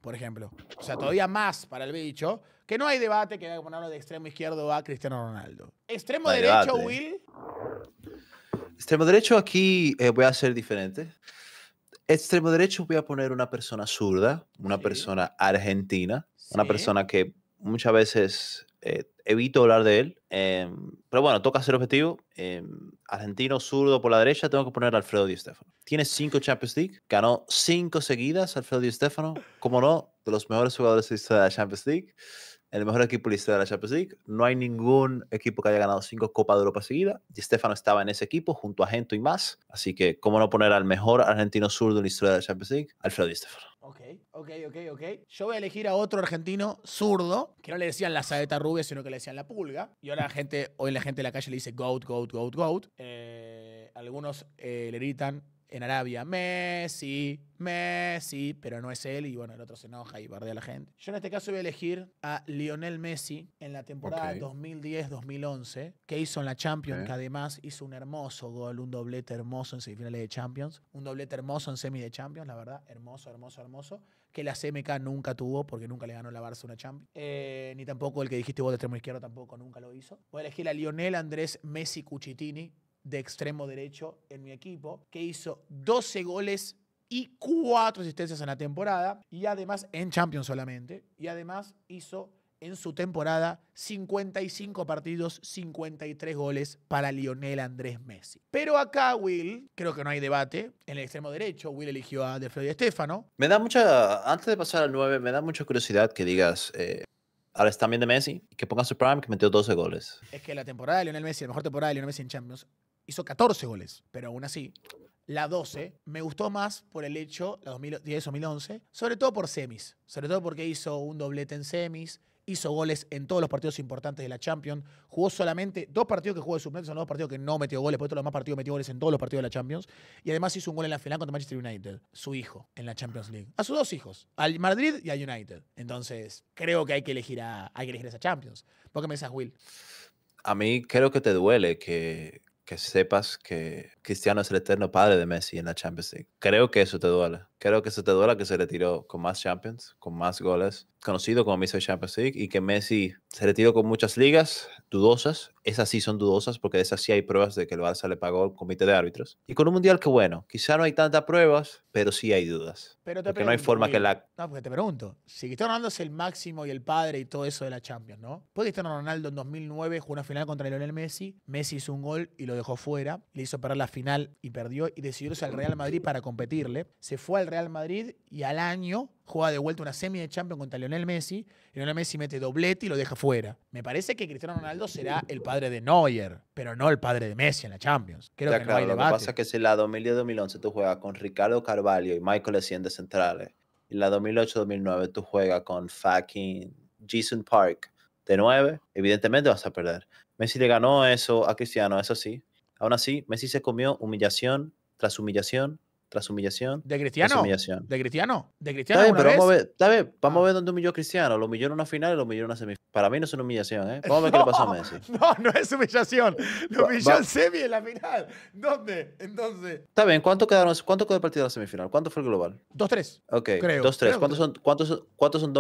Por ejemplo. O sea, todavía más para el bicho. Que no hay debate que vaya a ponerlo de extremo izquierdo a Cristiano Ronaldo. Extremo derecho, Will. Extremo derecho aquí eh, voy a ser diferente. Extremo derecho voy a poner una persona zurda, una persona argentina, una persona que muchas veces eh, evito hablar de él. Em, pero bueno, toca ser objetivo. Em, argentino zurdo por la derecha, tengo que poner a Alfredo Di Stefano. Tiene cinco Champions League, ganó cinco seguidas Alfredo Di Stefano. Como no, de los mejores jugadores de la Champions League el mejor equipo historia de la Champions League. No hay ningún equipo que haya ganado cinco Copas de Europa seguida. Y Stefano estaba en ese equipo junto a Gento y más. Así que, ¿cómo no poner al mejor argentino zurdo en la historia de la Champions League? Alfredo Di Stefano. Ok, ok, ok, ok. Yo voy a elegir a otro argentino zurdo, que no le decían la saeta rubia, sino que le decían la pulga. Y ahora la gente, hoy la gente de la calle le dice goat, goat, goat, goat. Eh, algunos eh, le gritan en Arabia, Messi, Messi, pero no es él y bueno, el otro se enoja y bardea a la gente. Yo en este caso voy a elegir a Lionel Messi en la temporada 2010-2011, que hizo en la Champions, que además hizo un hermoso gol, un doblete hermoso en semifinales de Champions, un doblete hermoso en semi de Champions, la verdad, hermoso, hermoso, hermoso, que la CMK nunca tuvo porque nunca le ganó la Barça una Champions, eh, ni tampoco el que dijiste vos de extremo izquierdo tampoco nunca lo hizo. Voy a elegir a Lionel Andrés Messi Cuchitini, de extremo derecho en mi equipo, que hizo 12 goles y 4 asistencias en la temporada, y además en Champions solamente, y además hizo en su temporada 55 partidos, 53 goles para Lionel Andrés Messi. Pero acá Will, creo que no hay debate, en el extremo derecho Will eligió a De Freddy Estefano. Me da mucha, antes de pasar al 9, me da mucha curiosidad que digas... Eh ahora está bien de Messi, que ponga su prime, que metió 12 goles. Es que la temporada de Lionel Messi, la mejor temporada de Lionel Messi en Champions, hizo 14 goles, pero aún así. La 12 me gustó más por el hecho, la 2010-2011, sobre todo por semis, sobre todo porque hizo un doblete en semis, hizo goles en todos los partidos importantes de la Champions, jugó solamente dos partidos que jugó de suplente, son los dos partidos que no metió goles, por eso los más partidos metió goles en todos los partidos de la Champions, y además hizo un gol en la final contra Manchester United, su hijo, en la Champions League. A sus dos hijos, al Madrid y al United. Entonces, creo que hay que elegir a, hay que elegir esa Champions. ¿Por qué me dices, Will? A mí creo que te duele que, que sepas que Cristiano es el eterno padre de Messi en la Champions League. Creo que eso te duele. Creo que eso te duele que se retiró con más Champions, con más goles, conocido como Mr. Champions League, y que Messi se retiró con muchas ligas dudosas esas sí son dudosas porque de esas sí hay pruebas de que el Barça le pagó al comité de árbitros. Y con un mundial que bueno, quizá no hay tantas pruebas, pero sí hay dudas. Pero porque no hay forma que la... No, porque te pregunto, si Cristiano Ronaldo es el máximo y el padre y todo eso de la Champions, ¿no? Pues Cristiano Ronaldo en 2009 jugó una final contra Lionel Messi, Messi hizo un gol y lo dejó fuera, le hizo perder la final y perdió y decidió irse al Real Madrid para competirle. Se fue al Real Madrid y al año juega de vuelta una semi de Champions contra Lionel Messi. y Lionel Messi mete doblete y lo deja fuera. Me parece que Cristiano Ronaldo será el padre de Neuer, pero no el padre de Messi en la Champions. Creo que no hay debate. Lo que pasa es que si la 2010-2011 tú juegas con Ricardo Carvalho y Michael Essien de centrales, y la 2008-2009 tú juegas con fucking Jason Park de 9, evidentemente vas a perder. Messi le ganó eso a Cristiano, eso sí. Aún así, Messi se comió humillación tras humillación tras humillación. ¿De Cristiano? Tras humillación. ¿De Cristiano? ¿De Cristiano? Está bien, pero vez? vamos a ver, está bien, vamos a ah. ver dónde humilló a Cristiano. Lo humilló en una final y lo humilló en una semifinal. Para mí no es una humillación, ¿eh? Vamos a ver qué le pasó a Messi. No, no es humillación. Lo humilló en semi en la final. ¿Dónde? Entonces. Está bien, ¿cuánto, quedaron, cuánto quedó el partido de la semifinal? ¿Cuánto fue el global? Dos-tres. Ok. 2-3. ¿Cuántos son, cuántos, son, cuántos son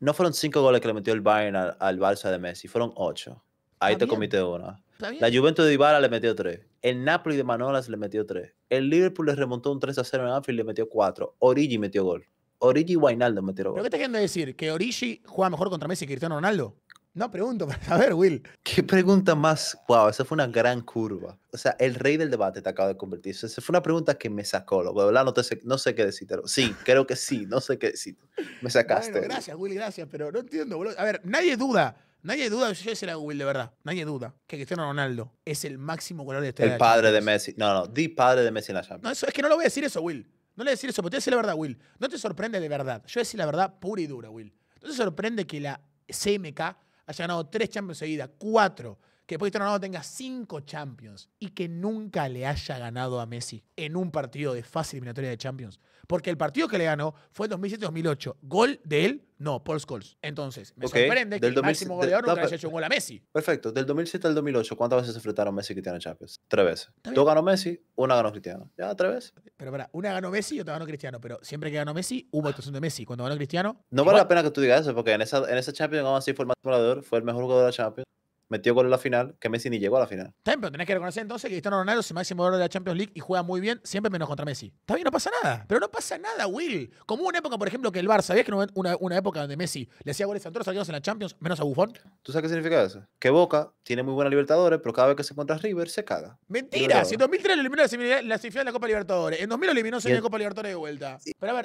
No fueron cinco goles que le metió el Bayern al, al Barça de Messi, fueron ocho. Ahí te comité una. La Juventus de Ibarra le metió tres el Napoli de Manolas le metió 3. El Liverpool le remontó un 3 a 0 en Anfield y le metió 4. Origi metió gol. Origi y metió metieron gol. ¿Pero qué te queriendo decir? ¿Que Origi juega mejor contra Messi que Cristiano Ronaldo? No, pregunto. A ver, Will. ¿Qué pregunta más? Wow, esa fue una gran curva. O sea, el rey del debate te acaba de convertirse. Esa fue una pregunta que me sacó. Lo verdad, no, sé, no sé qué decirte. Sí, creo que sí. No sé qué decirte. Me sacaste. gracias, Will, gracias. Pero no entiendo, boludo. A ver, nadie duda Nadie duda, yo a Will, de verdad. Nadie duda que Cristiano Ronaldo es el máximo goleador de año. El padre de Messi. No, no, di padre de Messi en la Champions. No, eso, es que no lo voy a decir eso, Will. No le voy a decir eso, pero te voy a decir la verdad, Will. No te sorprende de verdad. Yo voy a decir la verdad pura y dura, Will. No te sorprende que la CMK haya ganado tres Champions seguidas, cuatro. Que después Cristiano Ronaldo tenga cinco Champions y que nunca le haya ganado a Messi en un partido de fase eliminatoria de Champions. Porque el partido que le ganó fue 2007-2008. Gol de él, no, Paul Scholes. Entonces, me sorprende que el máximo goleador de, nunca haya hecho un gol a Messi. Perfecto. Del 2007 al 2008, ¿cuántas veces se enfrentaron Messi y Cristiano Champions? Tres veces. Dos ganó Messi, una ganó Cristiano. Ya, tres veces. Pero para, una ganó Messi y otra ganó Cristiano. Pero siempre que ganó Messi, hubo actuación de Messi. Cuando ganó Cristiano... No vale la pena que tú digas eso, porque en esa, en esa Champions, aún fue el más goleador, fue el mejor jugador de la Champions metió gol en la final, que Messi ni llegó a la final. También pero tenés que reconocer entonces que Cristiano Ronaldo es el máximo goleador de la Champions League y juega muy bien, siempre menos contra Messi. Está bien, no pasa nada. Pero no pasa nada, Will. Como una época, por ejemplo, que el Barça, ¿sabías que una, una época donde Messi le hacía goles a todos los en la Champions, menos a Buffon? ¿Tú sabes qué significa eso? Que Boca tiene muy buena Libertadores, pero cada vez que se encuentra River, se caga. Mentira, si en 2003 eliminó la semifinal de la Copa Libertadores, en 2000 eliminó en la Copa Libertadores de vuelta.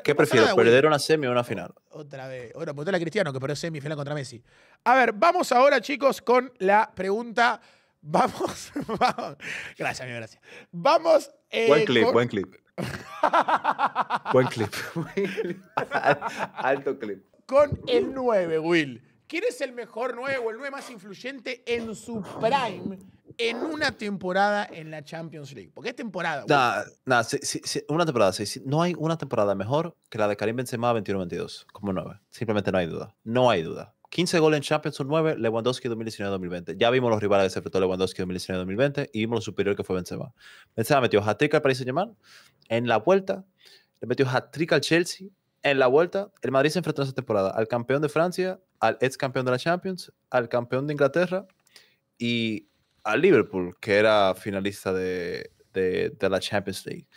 ¿Qué prefieres, perder una semi o una final? otra vez. Ahora, bueno, a Cristiano, que perdió semifinal contra Messi. A ver, vamos ahora, chicos, con la pregunta. Vamos, vamos. Gracias, mi gracias. Vamos. Eh, buen clip, buen clip. buen clip. Alto clip. Con el 9, Will. ¿Quién es el mejor 9 o el 9 más influyente en su prime en una temporada en la Champions League? Porque es temporada. nada nada si, una temporada. no hay una temporada mejor que la de Karim Benzema 21-22 como 9. Simplemente no hay duda. No hay duda. 15 goles en Champions son 9, Lewandowski 2019-2020. Ya vimos los rivales que se enfrentó Lewandowski 2019-2020 y vimos lo superior que fue Benzema. Benzema metió hat-trick al Paris Saint-Germain en la vuelta, le metió hat-trick al Chelsea en la vuelta. El Madrid se enfrentó en esa temporada al campeón de Francia, al ex campeón de la Champions, al campeón de Inglaterra y al Liverpool, que era finalista de, la Champions League.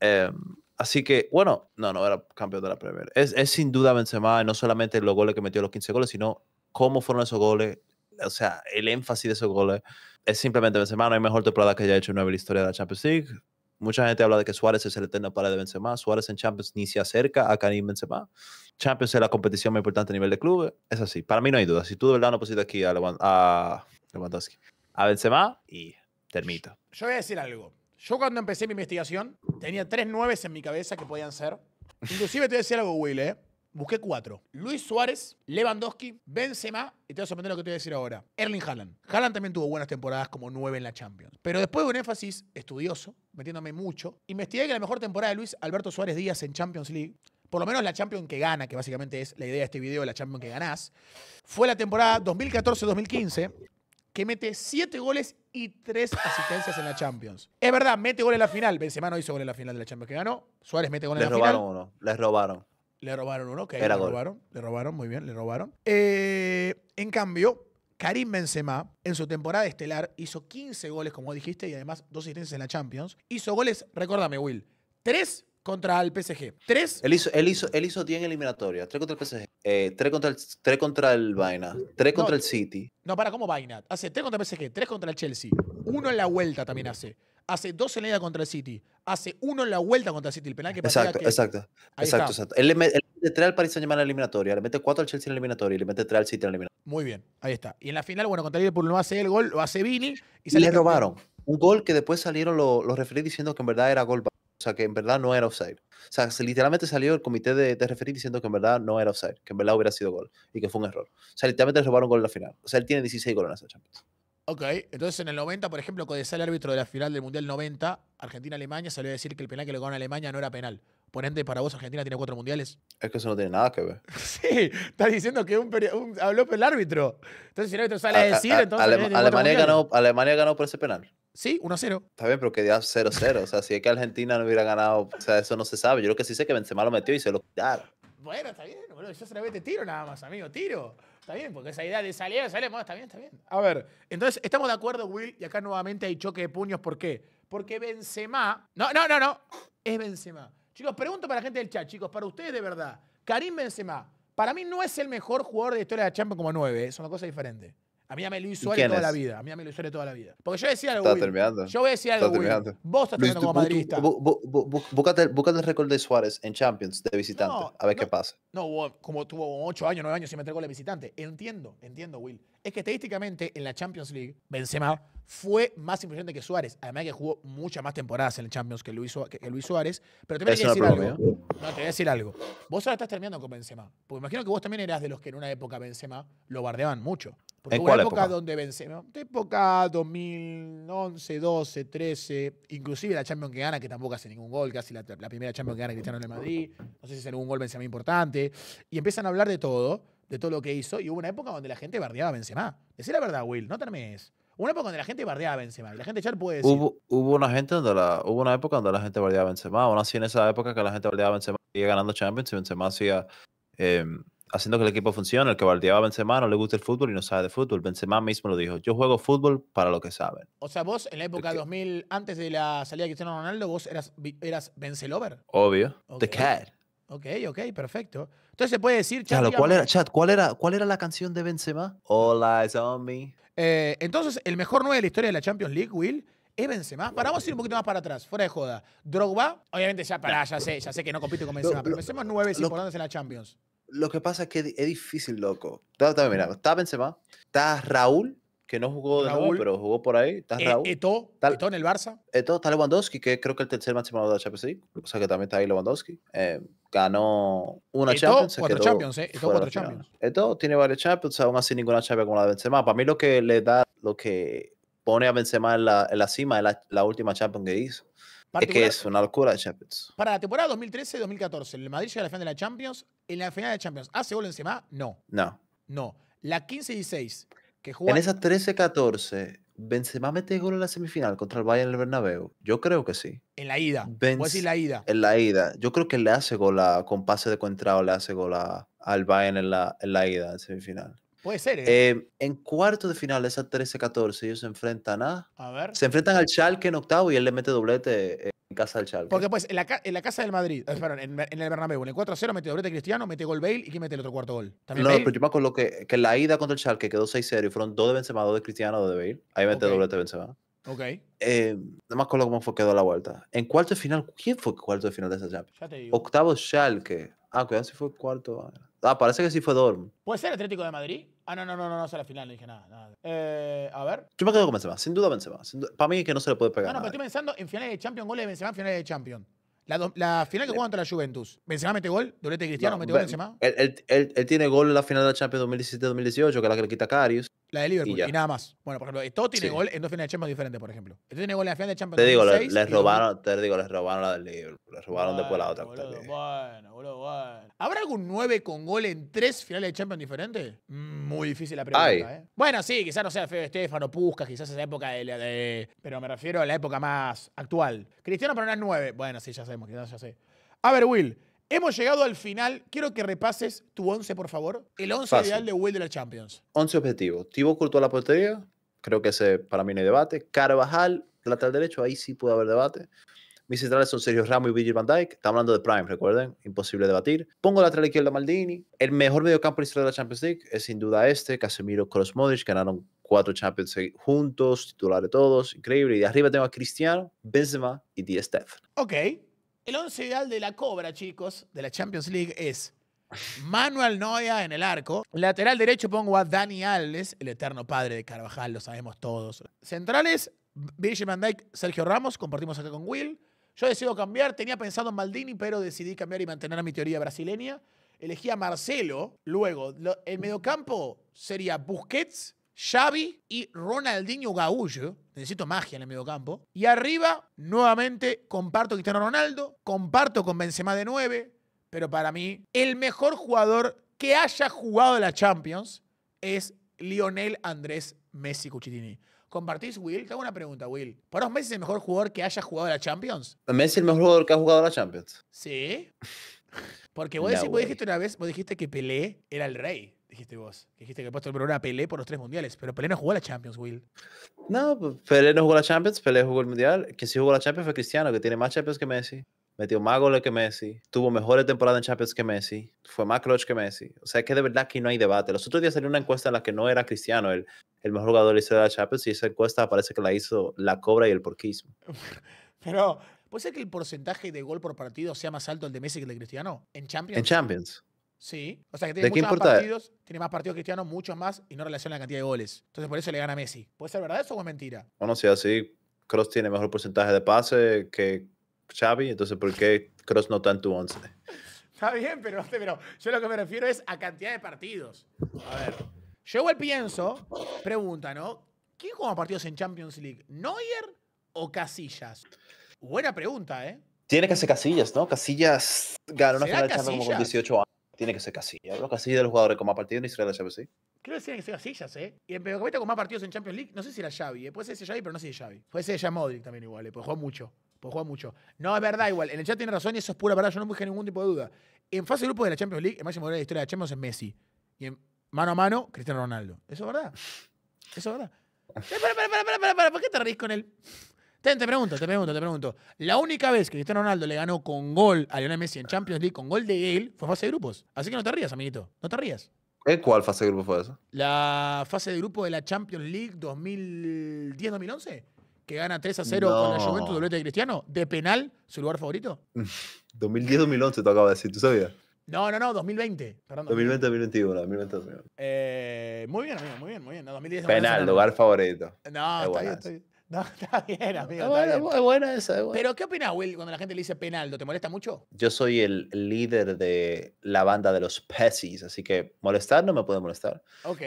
Em, Así que, bueno, no, no era campeón de la Premier. Es, es sin duda Benzema, no solamente los goles que metió los 15 goles, sino cómo fueron esos goles, o sea, el énfasis de esos goles. Es simplemente Benzema, no hay mejor temporada que haya hecho en la historia de la Champions League. Mucha gente habla de que Suárez es el eterno para de Benzema. Suárez en Champions ni se acerca a Karim Benzema. Champions es la competición más importante a nivel de club. Es así. Para mí no hay duda. Si tú de verdad no pusiste aquí a, a Lewandowski, a Benzema y termita. Yo voy a decir algo. Yo cuando empecé mi investigación tenía tres nueves en mi cabeza que podían ser. Inclusive te voy a decir algo, Will, ¿eh? Busqué cuatro. Luis Suárez, Lewandowski, Benzema, y te vas a sorprender lo que te voy a decir ahora. Erling Haaland. Haaland también tuvo buenas temporadas como nueve en la Champions. Pero después de un énfasis estudioso, metiéndome mucho, investigué que la mejor temporada de Luis Alberto Suárez Díaz en Champions League, por lo menos la Champions que gana, que básicamente es la idea de este video, la Champions que ganás, fue la temporada 2014-2015, que mete 7 goles y 3 asistencias en la Champions. Es verdad, mete goles en la final. Benzema no hizo goles en la final de la Champions que ganó. Suárez mete goles en la final. Les robaron uno. Les robaron. Le robaron uno, que le robaron, le robaron, muy bien, le robaron. Eh, en cambio, Karim Benzema, en su temporada estelar, hizo 15 goles, como dijiste, y además dos asistencias en la Champions. Hizo goles, recuérdame, Will, 3 contra el PSG. Tres. Él hizo, él hizo, él hizo en eliminatoria. Tres contra el PSG. Eh, tres, contra el, tres contra el Vaina. Tres contra el City. No, para, ¿cómo Vaina? Hace tres contra el PSG, tres contra el Chelsea. Uno en la vuelta también hace. Hace dos en la ida contra el City. Hace uno en la vuelta contra el City. El penal que Exacto, exacto. exacto, exacto. Él le, mete tres al Paris Saint-Germain en la eliminatoria. Le mete cuatro al Chelsea en la eliminatoria. Y le mete tres al City en la eliminatoria. Muy bien, ahí está. Y en la final, bueno, contra el Liverpool no hace el gol, lo hace Vini. Y, y le robaron. Un gol que después salieron los lo diciendo que en verdad era gol. O sea, que en verdad no era offside. O sea, literalmente salió el comité de, de referir diciendo que en verdad no era offside, que en verdad hubiera sido gol y que fue un error. O sea, literalmente le robaron gol en la final. O sea, él tiene 16 goles en esa Champions. Ok, entonces en el 90, por ejemplo, cuando sale el árbitro de la final del Mundial 90, Argentina-Alemania, salió a decir que el penal que le ganó a Alemania no era penal. Por ende, para vos, Argentina tiene cuatro mundiales. Es que eso no tiene nada que ver. sí, estás diciendo que un, habló el árbitro. Entonces, si el árbitro sale a, decir, entonces. Alemania, Alemania ganó por ese penal. Sí, 1-0. Está bien, pero diga 0-0. O sea, si es que Argentina no hubiera ganado, o sea, eso no se sabe. Yo creo que sí sé que Benzema lo metió y se lo quitaron. Bueno, está bien, boludo. Yo solamente tiro nada más, amigo, tiro. Está bien, porque esa idea de salir, salemos está bien, está bien. A ver, entonces, estamos de acuerdo, Will, y acá nuevamente hay choque de puños. ¿Por qué? Porque Benzema. No, no, no, no. Es Benzema. Chicos, pregunto para la gente del chat, chicos, para ustedes de verdad. Karim Benzema, para mí no es el mejor jugador de la historia de la Champions como 9, ¿eh? es una cosa diferente. A mí a me Luis Suárez toda la vida. A mí a me Luis Suárez toda la vida. Porque yo decía algo. terminando. Yo voy a decir algo. Está terminando. Vos estás terminando como madridista. Buscate el récord de Suárez en Champions de visitante. a ver qué pasa. No, como tuvo 8 años, 9 años sin meter gol de visitante. Entiendo, entiendo, Will. Es que estadísticamente en la Champions League, Benzema fue más influyente que Suárez. Además que jugó muchas más temporadas en el Champions que Luis, Suárez. Pero te voy a decir algo. ¿eh? No, te voy a decir algo. Vos ahora estás terminando con Benzema. Porque imagino que vos también eras de los que en una época Benzema lo bardeaban mucho. ¿En cuál época, donde Benzema, época 2011, 12, 13, inclusive la Champions que gana, que tampoco hace ningún gol, casi la, primera Champions que gana Cristiano en Madrid, no sé si es un gol Benzema importante, y empiezan a hablar de todo, de todo lo que hizo, y hubo una época donde la gente bardeaba a Benzema. Decir la verdad, Will, no termes. una época donde la gente bardeaba a Benzema, la gente echar puede decir. Hubo, una gente donde la, hubo una época donde la gente bardeaba a Benzema, aún así en esa época que la gente bardeaba a Benzema, iba ganando Champions y Benzema hacía haciendo que el equipo funcione. El que baldeaba a Benzema no le gusta el fútbol y no sabe de fútbol. Benzema mismo lo dijo, yo juego fútbol para lo que saben. O sea, vos en la época de 2000, antes de la salida de Cristiano Ronaldo, vos eras, eras Benzelover. Obvio. The Cat. Ok, ok, perfecto. Entonces se puede decir, chat, ¿cuál era, chat, ¿cuál era, cuál era la canción de Benzema? All eyes on me. Eh, entonces, el mejor 9 de la historia de la Champions League, Will, es Benzema. Para, vamos ir un poquito más para atrás, fuera de joda. Drogba, obviamente ya para, ya sé, ya sé que no compite con Benzema, pero Benzema es 9 en la Champions. Lo que pasa es que es difícil, loco. Está, mira, está Benzema, está Raúl, que no jugó de Raúl, nuevo, pero jugó por ahí. Está eh, Raúl. Eto, Eto en el Barça. Eto, está Lewandowski, que creo que es el tercer máximo de la Champions League. O sea que también está ahí Lewandowski. Eh, ganó una Champions. Cuatro Champions, eh, cuatro Champions. Eto tiene varios Champions, aún así ninguna Champions como la de Benzema. Para mí lo que le da, lo que pone a Benzema en la, en la cima es la, la última Champions que hizo es que es una locura de Champions. Para la temporada 2013-2014, el Madrid llega a la final de la Champions. En la final de la Champions, ¿hace gol Benzema? No. No. No. La 15-16, que jugó... En esa 13-14, ¿Benzema mete gol en la semifinal contra el Bayern el Bernabéu? Yo creo que sí. En la ida. Benz... es la ida? En la ida. Yo creo que le hace gol a, con pase de contrao, le hace gol al Bayern en la, en la ida, en semifinal. Puede ser, ¿eh? eh en cuarto de final, esa 13-14, ellos se enfrentan a... A ver. Se enfrentan al Schalke en octavo y él le mete doblete eh, en casa del Schalke. Porque pues en la, en la casa del Madrid, eh, en, el Bernabéu, en 4-0 mete doblete Cristiano, mete gol Bale y ¿quién mete el otro cuarto gol? ¿También no, pero yo me acuerdo que, que la ida contra el Schalke quedó 6-0 y fueron dos de Benzema, dos de Cristiano, dos de Bale. Ahí mete doblete Benzema. Ok. Eh, con lo que cómo fue quedó la vuelta. En cuarto de final, ¿quién fue cuarto de final de esa Champions? Ya te Octavo Schalke. Ah, cuidado si fue cuarto. Ah, parece que sí fue Dorm. ¿Puede ser Atlético de Madrid? Ah, no, no, no, no, no, a la final, no dije nada. nada. Eh, a ver. Yo me quedo con Benzema, sin duda Benzema. Sin Para mí es que no se le puede pegar. No, no, pero estoy pensando en finales de Champions, goles de Benzema, finales de Champions. La, la, final que juega contra la Juventus. ¿Benzema mete gol? ¿Doblete Cristiano? No, ¿Mete gol Benzema? Él, él, él, tiene gol en la final de la Champions 2017-2018, que es la que le quita a Carius. La de Liverpool, y, nada más. Bueno, por ejemplo, esto tiene gol en dos finales de Champions diferentes, por ejemplo. Esto tiene gol en la final de Champions. Te digo, les, robaron, te digo, les robaron la del Liverpool. Les robaron después la otra. Boludo, bueno, boludo, bueno. ¿Habrá algún 9 con gol en tres finales de Champions diferentes? Mm, muy difícil la pregunta, ¿eh? Bueno, sí, quizás no sea Feo Estefano, Puskas, quizás esa época de, de, Pero me refiero a la época más actual. Cristiano pero es 9. Bueno, sí, ya sabemos, quizás ya sé. A ver, Will. Hemos llegado al final. Quiero que repases tu 11, por favor. El 11 ideal de Will de la Champions. 11 objetivo. Tibo Curto a la portería. Creo que ese para mí no hay debate. Carvajal, lateral derecho. Ahí sí puede haber debate. Mis centrales son Sergio Ramos y Virgil van Dijk. Estamos hablando de Prime, recuerden. Imposible debatir. Pongo lateral izquierdo a Maldini. El mejor mediocampo de la Champions League es sin duda este. Casemiro, Kroos, Modric. Ganaron cuatro Champions League juntos. de todos. Increíble. Y arriba tengo a Cristiano, Benzema y Di Stefano. Ok. El once ideal de la Cobra, chicos, de la Champions League es Manuel Noia en el arco. Lateral derecho pongo a Dani Alves, el eterno padre de Carvajal, lo sabemos todos. Centrales, Virgil van Dijk, Sergio Ramos, compartimos acá con Will. Yo decido cambiar, tenía pensado en Maldini, pero decidí cambiar y mantener a mi teoría brasileña. Elegí a Marcelo, luego el mediocampo sería Busquets, Xavi y Ronaldinho Gaullo. Necesito magia en el medio campo Y arriba, nuevamente, comparto Cristiano Ronaldo, comparto con Benzema de 9, pero para mí, el mejor jugador que haya jugado la Champions es Lionel Andrés Messi Cuchitini. ¿Compartís, Will? Te hago una pregunta, Will. ¿Por vos Messi es el mejor jugador que haya jugado la Champions? Messi es el mejor jugador que ha jugado la Champions. ¿Sí? Porque vos, decís, dijiste una vez, vos dijiste que Pelé era el rey dijiste vos. Que dijiste que puesto el programa una Pelé por los tres mundiales. Pero Pelé no jugó la Champions, Will. No, pues, Pelé no jugó a la Champions, Pelé jugó el mundial. Quien sí jugó la Champions fue Cristiano, que tiene más Champions que Messi. Metió más goles que Messi. Tuvo mejores temporadas en Champions que Messi. Fue más clutch que Messi. O sea que de verdad aquí no hay debate. Los otros días salió una encuesta en la que no era Cristiano el, el mejor jugador de la Champions y esa encuesta parece que la hizo la Cobra y el Porquismo. Pero, ¿puede ser que el porcentaje de gol por partido sea más alto el de Messi que el de Cristiano? ¿En Champions? En Champions. Sí. O sea, que tiene más partidos, tiene más partidos cristianos, muchos más, y no relaciona la cantidad de goles. Entonces, por eso le gana a Messi. ¿Puede ser verdad eso o es mentira? Bueno, si así, Cross tiene mejor porcentaje de pase que Xavi, entonces, ¿por qué Cross no está en tu 11? está bien, pero, yo lo que me refiero es a cantidad de partidos. A ver. Yo igual pienso, pregunta, ¿no? ¿Quién juega partidos en Champions League? ¿Neuer o Casillas? Buena pregunta, ¿eh? Tiene que ser Casillas, ¿no? Casillas ganó una final de Champions con 18 años tiene que ser casilla Habló Casillas de los jugadores con más partidos en la llave ¿sí? Creo que tiene que ser Casillas, ¿eh? Y el mediocampista con más partidos en Champions League, no sé si era Xavi, ¿eh? Puede ser ese Xavi, pero no sé si es Xavi. Puede ser Xavi Modric también igual, ¿eh? Pues juega mucho. Pues juega mucho. No, es verdad igual. En el chat tiene razón y eso es pura verdad. Yo no busqué ningún tipo de duda. En fase de grupo de la Champions League, el máximo goleador de la historia de Champions es Messi. Y en mano a mano, Cristiano Ronaldo. Eso es verdad. Eso es verdad. para, para! para espera, ¿por qué te reís con él? Te, te, pregunto, te pregunto, te pregunto. La única vez que Cristiano Ronaldo le ganó con gol a Lionel Messi en Champions League con gol de Gale fue fase de grupos. Así que no te rías, amiguito. No te rías. ¿En cuál fase de grupo fue esa? La fase de grupo de la Champions League 2010-2011, que gana 3 a 0 con la Juventus doblete de Cristiano, de penal, su lugar favorito. 2010-2011 te acabo de decir, ¿tú sabías? No, no, no, 2020. 2020, 2021, 2020, muy bien, amigo, muy bien, muy bien. penal, lugar favorito. No, está bien, está bien. No, está bien, amigo. Ah, está Es buena esa. Pero, ¿qué opinas, Will, cuando la gente le dice Penaldo? ¿Te molesta mucho? Yo soy el líder de la banda de los pesis así que molestar no me puede molestar. Ok.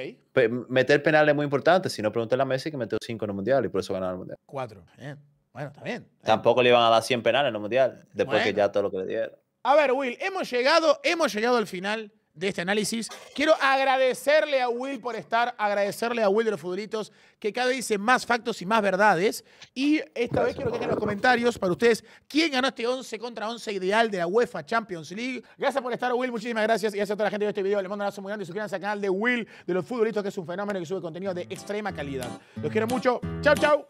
meter penal es muy importante. Si no, pregunté a Messi que metió cinco en el mundial y por eso ganó el mundial. Cuatro. Bien, Bueno, está bien. Tampoco le iban a dar 100 penales en el mundial, después que ya todo lo que le dieron. A ver, Will, hemos llegado, hemos llegado al final de este análisis. Quiero agradecerle a Will por estar, agradecerle a Will de los futbolitos, que cada vez dice más factos y más verdades. Y esta vez quiero que tengan los comentarios para ustedes quién ganó este 11 contra 11 ideal de la UEFA Champions League. Gracias por estar, Will. Muchísimas gracias. Y gracias a toda la gente de este video. le mando un abrazo muy grande y suscríbanse al canal de Will de los futbolitos que es un fenómeno que sube contenido de extrema calidad. Los quiero mucho. Chau, chau.